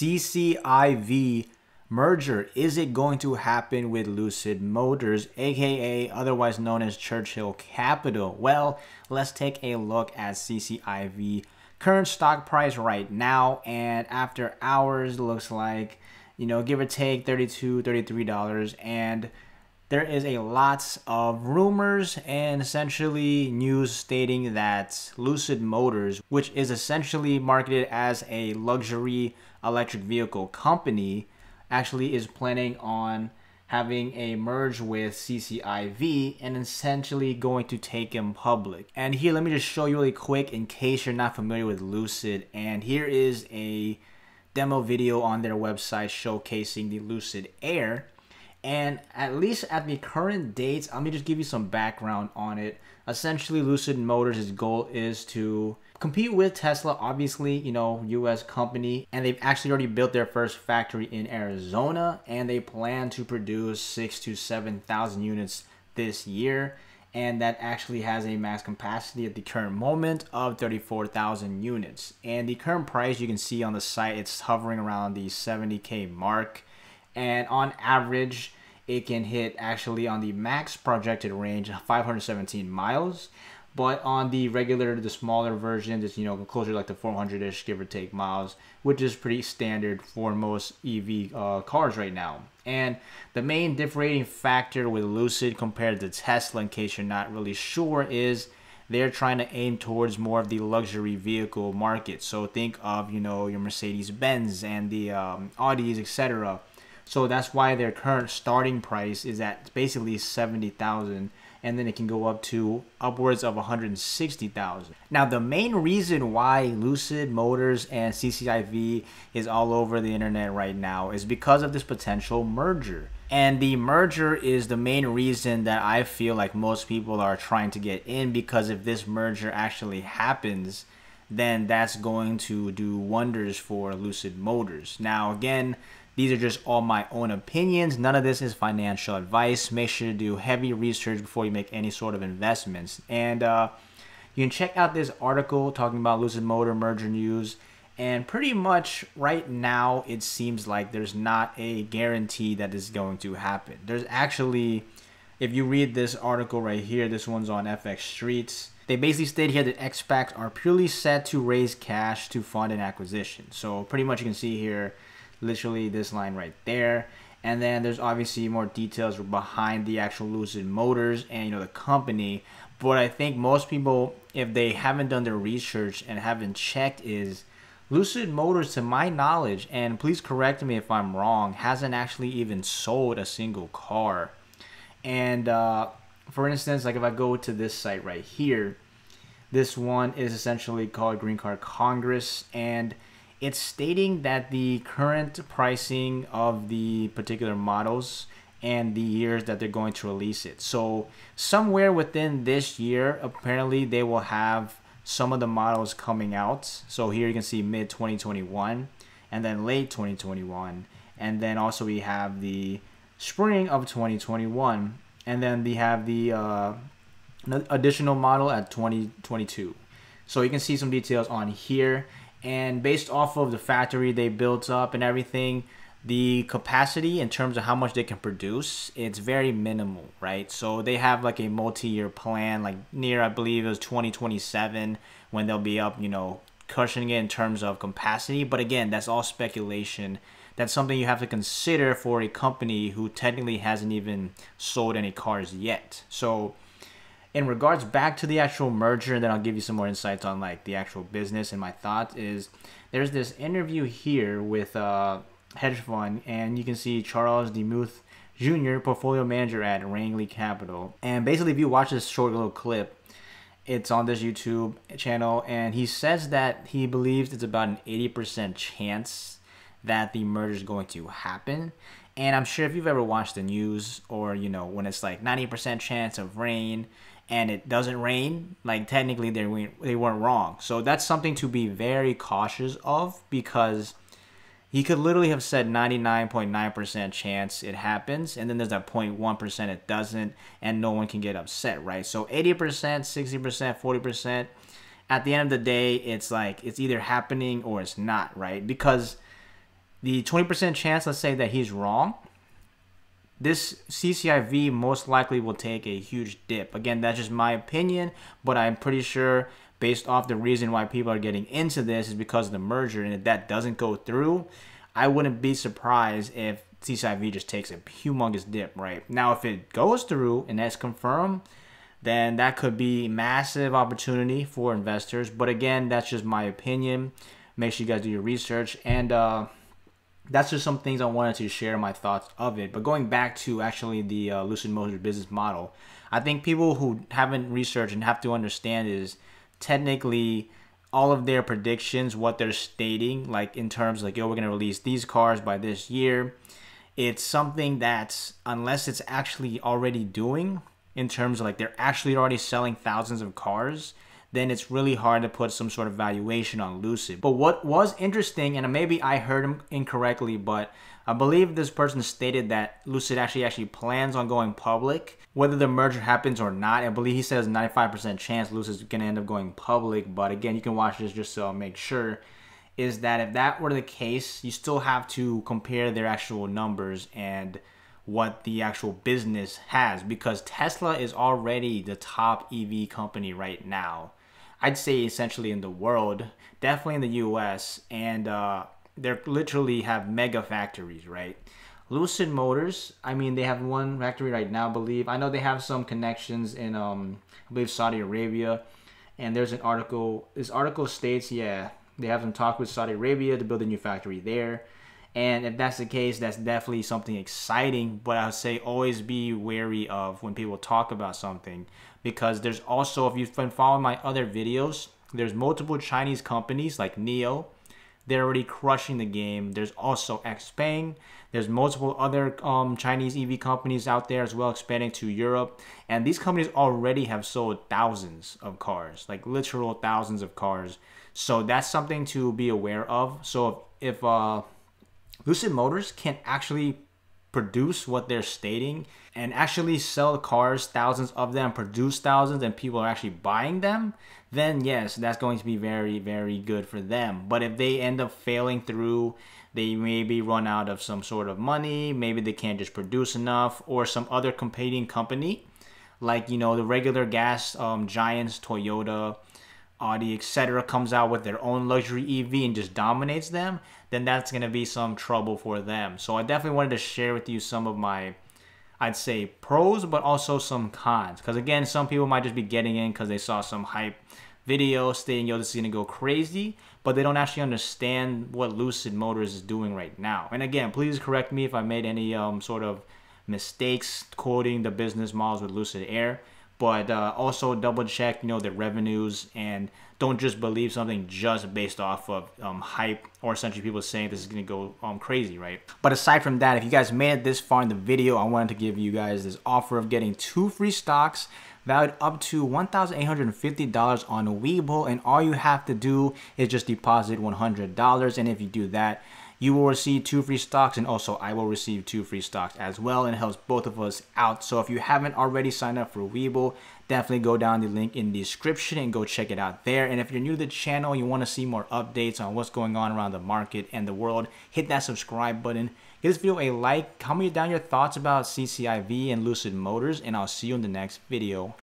CCIV merger. Is it going to happen with Lucid Motors, aka otherwise known as Churchill Capital? Well, let's take a look at CCIV current stock price right now and after hours looks like you know give or take 32 33 dollars and there is a lots of rumors and essentially news stating that Lucid Motors, which is essentially marketed as a luxury electric vehicle company actually is planning on having a merge with CCIV and essentially going to take him public. And here, let me just show you really quick in case you're not familiar with Lucid. And here is a demo video on their website showcasing the Lucid Air. And at least at the current dates, let me just give you some background on it. Essentially, Lucid Motors' goal is to compete with Tesla, obviously, you know, US company, and they've actually already built their first factory in Arizona, and they plan to produce six to 7,000 units this year. And that actually has a max capacity at the current moment of 34,000 units. And the current price you can see on the site, it's hovering around the 70K mark. And on average, it can hit actually on the max projected range 517 miles but on the regular, the smaller version, it's you know closer like the 400-ish give or take miles, which is pretty standard for most EV uh, cars right now. And the main differentiating factor with Lucid compared to Tesla, in case you're not really sure, is they're trying to aim towards more of the luxury vehicle market. So think of you know your Mercedes Benz and the um, Audis, etc. So that's why their current starting price is at basically seventy thousand and then it can go up to upwards of 160,000. Now the main reason why Lucid Motors and CCIV is all over the internet right now is because of this potential merger. And the merger is the main reason that I feel like most people are trying to get in because if this merger actually happens, then that's going to do wonders for Lucid Motors. Now, again, these are just all my own opinions. None of this is financial advice. Make sure to do heavy research before you make any sort of investments. And uh, you can check out this article talking about Lucid Motor merger news. And pretty much right now, it seems like there's not a guarantee that is going to happen. There's actually, if you read this article right here, this one's on FX Streets. They basically state here that XPACs are purely set to raise cash to fund an acquisition. So pretty much you can see here, literally this line right there. And then there's obviously more details behind the actual Lucid Motors and you know the company. But I think most people, if they haven't done their research and haven't checked, is Lucid Motors, to my knowledge, and please correct me if I'm wrong, hasn't actually even sold a single car. And uh, for instance, like if I go to this site right here, this one is essentially called Green Car Congress, and it's stating that the current pricing of the particular models and the years that they're going to release it. So somewhere within this year, apparently they will have some of the models coming out. So here you can see mid 2021 and then late 2021. And then also we have the spring of 2021. And then we have the uh, additional model at 2022. So you can see some details on here and based off of the factory they built up and everything the capacity in terms of how much they can produce it's very minimal right so they have like a multi-year plan like near i believe it was 2027 when they'll be up you know cushioning it in terms of capacity but again that's all speculation that's something you have to consider for a company who technically hasn't even sold any cars yet so in regards back to the actual merger, and then I'll give you some more insights on like the actual business and my thoughts is there's this interview here with uh, hedge fund, and you can see Charles DeMuth Jr., portfolio manager at Wrangley Capital. And basically, if you watch this short little clip, it's on this YouTube channel, and he says that he believes it's about an 80% chance that the merger is going to happen. And I'm sure if you've ever watched the news or, you know, when it's like 90% chance of rain, and it doesn't rain, like technically they they weren't wrong. So that's something to be very cautious of because he could literally have said 99.9% chance it happens and then there's that 0.1% it doesn't and no one can get upset, right? So 80%, 60%, 40% at the end of the day, it's like it's either happening or it's not, right? Because the 20% chance, let's say that he's wrong, this CCIV most likely will take a huge dip. Again, that's just my opinion, but I'm pretty sure based off the reason why people are getting into this is because of the merger. And if that doesn't go through, I wouldn't be surprised if CCIV just takes a humongous dip, right? Now, if it goes through and that's confirmed, then that could be massive opportunity for investors. But again, that's just my opinion. Make sure you guys do your research and uh, that's just some things I wanted to share my thoughts of it. But going back to actually the uh, Lucid Motors business model, I think people who haven't researched and have to understand is technically all of their predictions, what they're stating, like in terms like, yo, we're gonna release these cars by this year. It's something that's unless it's actually already doing in terms of like they're actually already selling thousands of cars then it's really hard to put some sort of valuation on Lucid. But what was interesting, and maybe I heard him incorrectly, but I believe this person stated that Lucid actually actually plans on going public, whether the merger happens or not. I believe he says 95% chance Lucid's gonna end up going public. But again, you can watch this just so i make sure is that if that were the case, you still have to compare their actual numbers and what the actual business has because Tesla is already the top EV company right now. I'd say essentially in the world, definitely in the U.S. And uh, they literally have mega factories, right? Lucid Motors, I mean, they have one factory right now, I believe. I know they have some connections in, um, I believe, Saudi Arabia. And there's an article. This article states, yeah, they have some talk with Saudi Arabia to build a new factory there. And if that's the case, that's definitely something exciting. But I will say always be wary of when people talk about something because there's also, if you've been following my other videos, there's multiple Chinese companies like Neo. They're already crushing the game. There's also XPeng. There's multiple other um, Chinese EV companies out there as well expanding to Europe. And these companies already have sold thousands of cars, like literal thousands of cars. So that's something to be aware of. So if, if uh, Lucid Motors can actually produce what they're stating and actually sell cars, thousands of them, produce thousands, and people are actually buying them, then yes, that's going to be very, very good for them. But if they end up failing through, they maybe run out of some sort of money, maybe they can't just produce enough, or some other competing company, like, you know, the regular gas um, giants, Toyota, Audi, etc., comes out with their own luxury EV and just dominates them, then that's going to be some trouble for them. So I definitely wanted to share with you some of my, I'd say, pros, but also some cons. Because again, some people might just be getting in because they saw some hype video saying, yo, this is going to go crazy, but they don't actually understand what Lucid Motors is doing right now. And again, please correct me if I made any um, sort of mistakes quoting the business models with Lucid Air but uh, also double check you know the revenues and don't just believe something just based off of um, hype or essentially people saying this is gonna go um, crazy, right? But aside from that, if you guys made it this far in the video, I wanted to give you guys this offer of getting two free stocks valued up to $1,850 on Webull, and all you have to do is just deposit $100. And if you do that, you will receive two free stocks and also I will receive two free stocks as well and helps both of us out. So if you haven't already signed up for Weeble, definitely go down the link in the description and go check it out there. And if you're new to the channel, you want to see more updates on what's going on around the market and the world, hit that subscribe button. Give this video a like, comment down your thoughts about CCIV and Lucid Motors, and I'll see you in the next video.